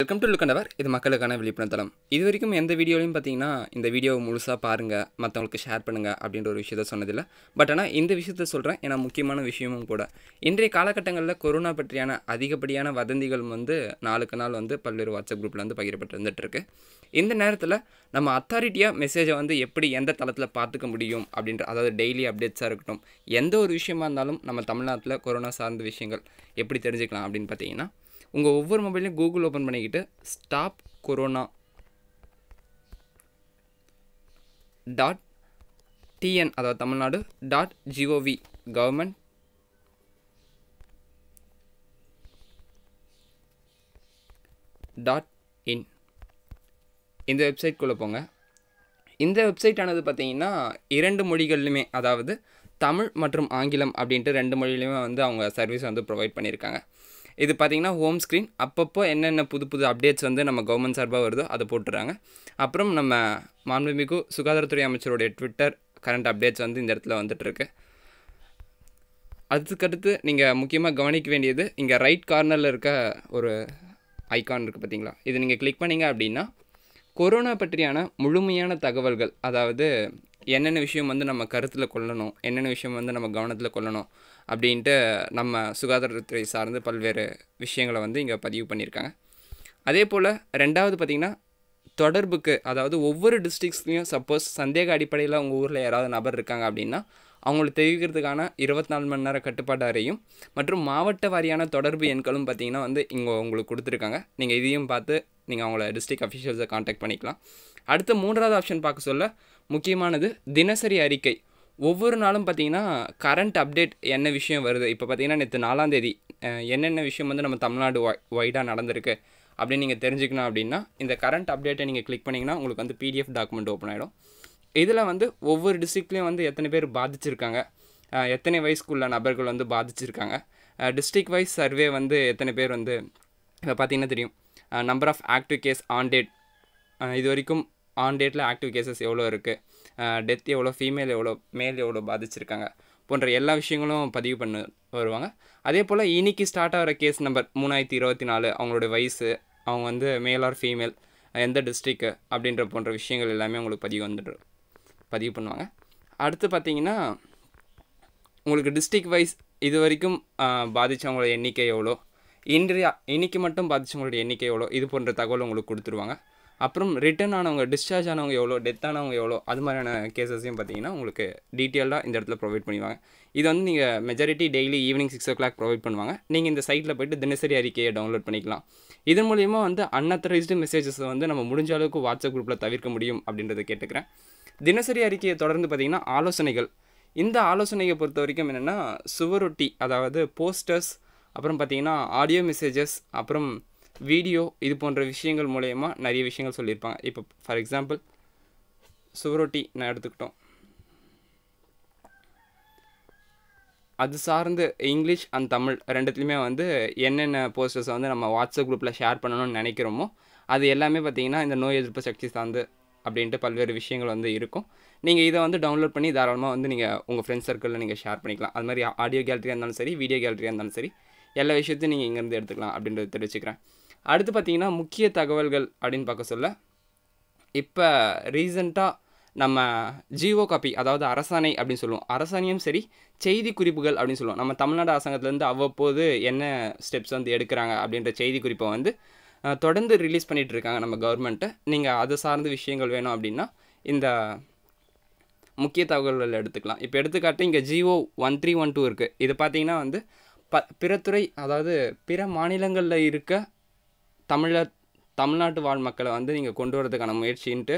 welcome to லுக்கண்டவர் இது மக்களுக்கான விழிப்புணர்வு தளம் இது வரைக்கும் எந்த வீடியோலையும் பார்த்தீங்கன்னா இந்த வீடியோவை முழுசாக பாருங்கள் மற்றவங்களுக்கு ஷேர் பண்ணுங்கள் அப்படின்ற ஒரு விஷயத்த சொன்னதில்லை பட் ஆனால் இந்த விஷயத்த சொல்கிறேன் ஏன்னா முக்கியமான விஷயமும் கூட இன்றைய காலகட்டங்களில் கொரோனா பற்றியான அதிகப்படியான வதந்திகள் வந்து நாளுக்கு நாள் வந்து பல்வேறு வாட்ஸ்அப் குரூப்பில் வந்து பகிரப்பட்டு வந்துட்டுருக்கு இந்த நேரத்தில் நம்ம அத்தாரிட்டியாக மெசேஜை வந்து எப்படி எந்த தளத்தில் பார்த்துக்க முடியும் அப்படின்ற அதாவது டெய்லி அப்டேட்ஸாக இருக்கட்டும் எந்த ஒரு விஷயமா இருந்தாலும் நம்ம தமிழ்நாட்டில் கொரோனா சார்ந்த விஷயங்கள் எப்படி தெரிஞ்சுக்கலாம் அப்படின்னு பார்த்தீங்கன்னா உங்கள் ஒவ்வொரு மொபைலையும் கூகுள் ஓப்பன் பண்ணிக்கிட்டு ஸ்டாப் கொரோனா டாட் டிஎன் அதாவது Tamil Nadu dot G O V government dot in இந்த வெப்சைட்குள்ளே போங்க இந்த வெப்சைட்டானது பார்த்தீங்கன்னா இரண்டு மொழிகள்லையுமே அதாவது தமிழ் மற்றும் ஆங்கிலம் அப்படின்ட்டு ரெண்டு மொழியிலையுமே வந்து அவங்க சர்வீஸ் வந்து ப்ரொவைட் பண்ணியிருக்காங்க இது பார்த்திங்கன்னா ஹோம் ஸ்க்ரீன் அப்பப்போ என்னென்ன புது புது அப்டேட்ஸ் வந்து நம்ம கவர்மெண்ட் சார்பாக வருதோ அதை போட்டுறாங்க அப்புறம் நம்ம மாண்புமிகு சுகாதாரத்துறை அமைச்சருடைய ட்விட்டர் கரண்ட் அப்டேட்ஸ் வந்து இந்த இடத்துல வந்துட்டுருக்கு அதுக்கடுத்து நீங்கள் முக்கியமாக கவனிக்க வேண்டியது இங்கே ரைட் கார்னரில் இருக்க ஒரு ஐகான் இருக்குது பார்த்தீங்களா இது நீங்கள் கிளிக் பண்ணிங்க அப்படின்னா கொரோனா பற்றியான முழுமையான தகவல்கள் அதாவது என்னென்ன விஷயம் வந்து நம்ம கருத்தில் கொள்ளணும் என்னென்ன விஷயம் வந்து நம்ம கவனத்தில் கொள்ளணும் அப்படின்ட்டு நம்ம சுகாதாரத்துறை சார்ந்து பல்வேறு விஷயங்களை வந்து இங்கே பதிவு பண்ணியிருக்காங்க அதே போல் ரெண்டாவது பார்த்திங்கன்னா தொடர்புக்கு அதாவது ஒவ்வொரு டிஸ்ட்ரிக்ஸ்லேயும் சப்போஸ் சந்தேக அடிப்படையில் உங்கள் ஊரில் யாராவது நபர் இருக்காங்க அப்படின்னா அவங்களுக்கு தெரிவிக்கிறதுக்கான இருபத்தி நாலு மணி நேர கட்டுப்பாடு அறையும் மற்றும் மாவட்ட வாரியான தொடர்பு எண்களும் பார்த்திங்கன்னா வந்து இங்கே உங்களுக்கு கொடுத்துருக்காங்க நீங்கள் இதையும் பார்த்து நீங்கள் அவங்கள டிஸ்ட்ரிக்ட் அஃபிஷியல்ஸை காண்டாக்ட் பண்ணிக்கலாம் அடுத்த மூன்றாவது ஆப்ஷன் பார்க்க சொல்ல முக்கியமானது தினசரி அறிக்கை ஒவ்வொரு நாளும் பார்த்திங்கன்னா கரண்ட் அப்டேட் என்ன விஷயம் வருது இப்போ பார்த்திங்கன்னா நேற்று நாலாந்தேதி என்னென்ன விஷயம் வந்து நம்ம தமிழ்நாடு ஒய்டாக நடந்திருக்கு அப்படின்னு நீங்கள் தெரிஞ்சுக்கணும் அப்படின்னா இந்த கரண்ட் அப்டேட்டை நீங்கள் கிளிக் பண்ணிங்கன்னா உங்களுக்கு வந்து பிடிஎஃப் டாக்குமெண்ட் ஓப்பன் ஆகிடும் இதில் வந்து ஒவ்வொரு டிஸ்ட்ரிக்ட்லேயும் வந்து எத்தனை பேர் பாதிச்சிருக்காங்க எத்தனை வயசுக்குள்ள நபர்கள் வந்து பாதிச்சிருக்காங்க டிஸ்ட்ரிக் வைஸ் சர்வே வந்து எத்தனை பேர் வந்து இதை பார்த்திங்கன்னா தெரியும் number of active case on date இது வரைக்கும் ஆன் டேட்டில் ஆக்டிவ் கேசஸ் எவ்வளோ இருக்குது டெத் எவ்வளோ ஃபீமேல் எவ்வளோ மேல் எவ்வளோ பாதிச்சிருக்காங்க போன்ற எல்லா விஷயங்களும் பதிவு பண்ணு வருவாங்க அதே போல் இன்றைக்கி ஸ்டார்ட் ஆகிற கேஸ் நம்பர் மூணாயிரத்தி இருபத்தி நாலு அவங்களுடைய வயசு அவங்க வந்து மேல் ஆர் ஃபீமேல் எந்த டிஸ்ட்ரிக்கு அப்படின்ற போன்ற விஷயங்கள் எல்லாமே உங்களுக்கு பதிவு வந்துடு பதிவு பண்ணுவாங்க அடுத்து பார்த்திங்கன்னா உங்களுக்கு டிஸ்ட்ரிக் வைஸ் இது வரைக்கும் பாதித்தவங்களோட எண்ணிக்கை எவ்வளோ இன்றைய இன்றைக்கி மட்டும் பாதித்தவங்களோட எண்ணிக்கை எவ்வளோ இது போன்ற தகவல் உங்களுக்கு கொடுத்துருவாங்க அப்புறம் ரிட்டர்ன் ஆனவங்க டிஸ்சார்ஜ் ஆனவங்க எவ்வளோ டெத் ஆனவங்க எவ்வளோ அது மாதிரியான கேசஸையும் பார்த்தீங்கன்னா உங்களுக்கு டீட்டெயிலாக இந்த இடத்துல ப்ரொவைட் பண்ணுவாங்க இது வந்து நீங்கள் majority daily evening six o'clock provide பண்ணுவாங்க நீங்கள் இந்த சைட்டில் போய்ட்டு தினசரி அறிக்கையை டவுன்லோட் பண்ணிக்கலாம் இதன் மூலியமாக வந்து அன்அத்தரைஸ்டு மெசேஜஸை வந்து நம்ம முடிஞ்ச அளவுக்கு வாட்ஸ்அப் குரூப்பில் தவிர்க்க முடியும் அப்படின்றத கேட்டுக்கிறேன் தினசரி அறிக்கையை தொடர்ந்து பார்த்திங்கன்னா ஆலோசனைகள் இந்த ஆலோசனையை பொறுத்த வரைக்கும் என்னென்னா சுவரொட்டி அதாவது போஸ்டர்ஸ் அப்புறம் பார்த்திங்கன்னா ஆடியோ மெசேஜஸ் அப்புறம் வீடியோ இது போன்ற விஷயங்கள் மூலயமா நிறைய விஷயங்கள் சொல்லியிருப்பாங்க இப்போ ஃபார் எக்ஸாம்பிள் சுவரொட்டி நான் எடுத்துக்கிட்டோம் அது சார்ந்து இங்கிலீஷ் அண்ட் தமிழ் ரெண்டுத்துலையுமே வந்து என்னென்ன போஸ்டர்ஸை வந்து நம்ம வாட்ஸ்அப் குரூப்பில் ஷேர் பண்ணணும்னு நினைக்கிறோமோ அது எல்லாமே பார்த்திங்கன்னா இந்த நோய் எதிர்ப்பு சக்தி சார்ந்து அப்படின்ட்டு பல்வேறு விஷயங்கள் வந்து இருக்கும் நீங்கள் இதை வந்து டவுன்லோட் பண்ணி தாராளமாக வந்து நீங்கள் உங்கள் ஃப்ரெண்ட்ஸ் சர்க்கிளில் நீங்கள் ஷேர் பண்ணிக்கலாம் அது மாதிரி ஆடியோ கேலரியாக இருந்தாலும் சரி வீடியோ கேலரியாக இருந்தாலும் சரி எல்லா விஷயத்தையும் நீங்கள் இங்கேருந்து எடுத்துக்கலாம் அப்படின்றத தெரிவிச்சுக்கிறேன் அடுத்து பார்த்திங்கன்னா முக்கிய தகவல்கள் அப்படின்னு பார்க்க சொல்ல இப்போ ரீசண்டாக நம்ம ஜியோ காப்பி அதாவது அரசாணை அப்படின்னு சொல்லுவோம் அரசாணையும் சரி செய்தி குறிப்புகள் அப்படின்னு சொல்லுவோம் நம்ம தமிழ்நாடு அரசாங்கத்துலேருந்து அவ்வப்போது என்ன ஸ்டெப்ஸ் வந்து எடுக்கிறாங்க அப்படின்ற செய்தி குறிப்பை வந்து தொடர்ந்து ரிலீஸ் பண்ணிகிட்டு இருக்காங்க நம்ம கவர்மெண்ட்டை நீங்கள் அதை சார்ந்த விஷயங்கள் வேணும் அப்படின்னா இந்த முக்கிய தகவல்கள் எடுத்துக்கலாம் இப்போ எடுத்துக்காட்டு இங்கே G O one three one two இருக்குது இது பார்த்திங்கன்னா வந்து ப பிற துறை அதாவது பிற மாநிலங்களில் இருக்க தமிழர் தமிழ்நாட்டு வாழ் மக்களை வந்து நீங்கள் கொண்டு வரதுக்கான முயற்சின்ட்டு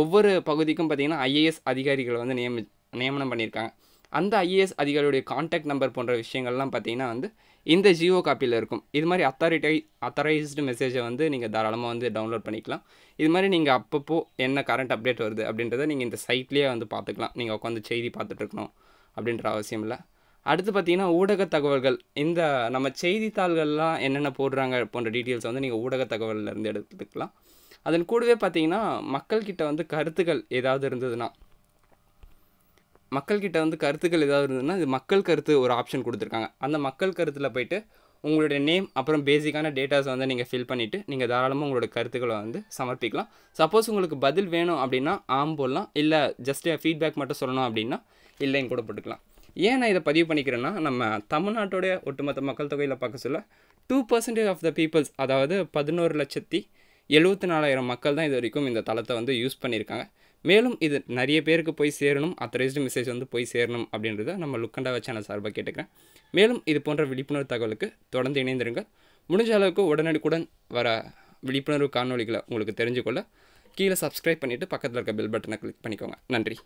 ஒவ்வொரு பகுதிக்கும் பார்த்திங்கன்னா ஐஏஎஸ் அதிகாரிகள் வந்து நியமி நியமனம் பண்ணியிருக்காங்க அந்த ஐஏஎஸ் அதிகாரியுடைய காண்டாக்ட் நம்பர் போன்ற விஷயங்கள்லாம் பார்த்தீங்கன்னா வந்து இந்த ஜியோ காப்பியில் இருக்கும் இது மாதிரி அத்தாரிட்டை அத்தரைஸ்டு மெசேஜை வந்து நீங்கள் தாராளமாக வந்து டவுன்லோட் பண்ணிக்கலாம் இது மாதிரி நீங்கள் அப்பப்போ என்ன கரண்ட் அப்டேட் வருது அப்படின்றத நீங்கள் இந்த சைட்லேயே வந்து பார்த்துக்கலாம் நீங்கள் உட்காந்து செய்தி பார்த்துட்ருக்கணும் அப்படின்ற அவசியம் இல்லை அடுத்து பார்த்தீங்கன்னா ஊடக தகவல்கள் இந்த நம்ம செய்தித்தாள்கள்லாம் என்னென்ன போடுறாங்க போன்ற டீட்டெயில்ஸ் வந்து நீங்கள் ஊடக தகவல்லேருந்து எடுத்துக்கலாம் அதன் கூடவே பார்த்தீங்கன்னா மக்கள்கிட்ட வந்து கருத்துக்கள் ஏதாவது இருந்ததுன்னா மக்கள்கிட்ட வந்து கருத்துக்கள் ஏதாவது இருந்ததுன்னா இது மக்கள் கருத்து ஒரு ஆப்ஷன் கொடுத்துருக்காங்க அந்த மக்கள் கருத்தில் போயிட்டு உங்களுடைய நேம் அப்புறம் பேசிக்கான டேட்டாஸ் வந்து நீங்கள் ஃபில் பண்ணிவிட்டு நீங்கள் தாராளமாக உங்களோட கருத்துக்களை வந்து சமர்ப்பிக்கலாம் சப்போஸ் உங்களுக்கு பதில் வேணும் அப்படின்னா ஆம் போடலாம் இல்லை ஜஸ்ட் ஃபீட்பேக் மட்டும் சொல்லணும் அப்படின்னா இல்லைன்னு கூட போட்டுக்கலாம் ஏன் நான் இதை பதிவு பண்ணிக்கிறேன்னா நம்ம தமிழ்நாட்டோடைய ஒட்டுமொத்த மக்கள் தொகையில் பார்க்க சொல்ல two percentage of the peoples அதாவது பதினோரு லட்சத்தி எழுபத்தி நாலாயிரம் மக்கள் தான் இது வரைக்கும் இந்த தளத்தை வந்து யூஸ் பண்ணியிருக்காங்க மேலும் இது நிறைய பேருக்கு போய் சேரணும் அத்தரைஸ்டு மெசேஜ் வந்து போய் சேரணும் அப்படின்றத நம்ம லுக்கண்டாவை சேனல் சார்பாக கேட்டுக்கிறேன் மேலும் இது போன்ற விழிப்புணர்வு தகவலுக்கு தொடர்ந்து இணைந்திருங்கள் முடிஞ்ச அளவுக்கு உடனடிக்குடன் வர விழிப்புணர்வு காணொலிகளை உங்களுக்கு தெரிஞ்சுக்கொள்ள கீழே சப்ஸ்கிரைப் பண்ணிவிட்டு பக்கத்தில் இருக்க பெல் பட்டனை கிளிக் பண்ணிக்கோங்க நன்றி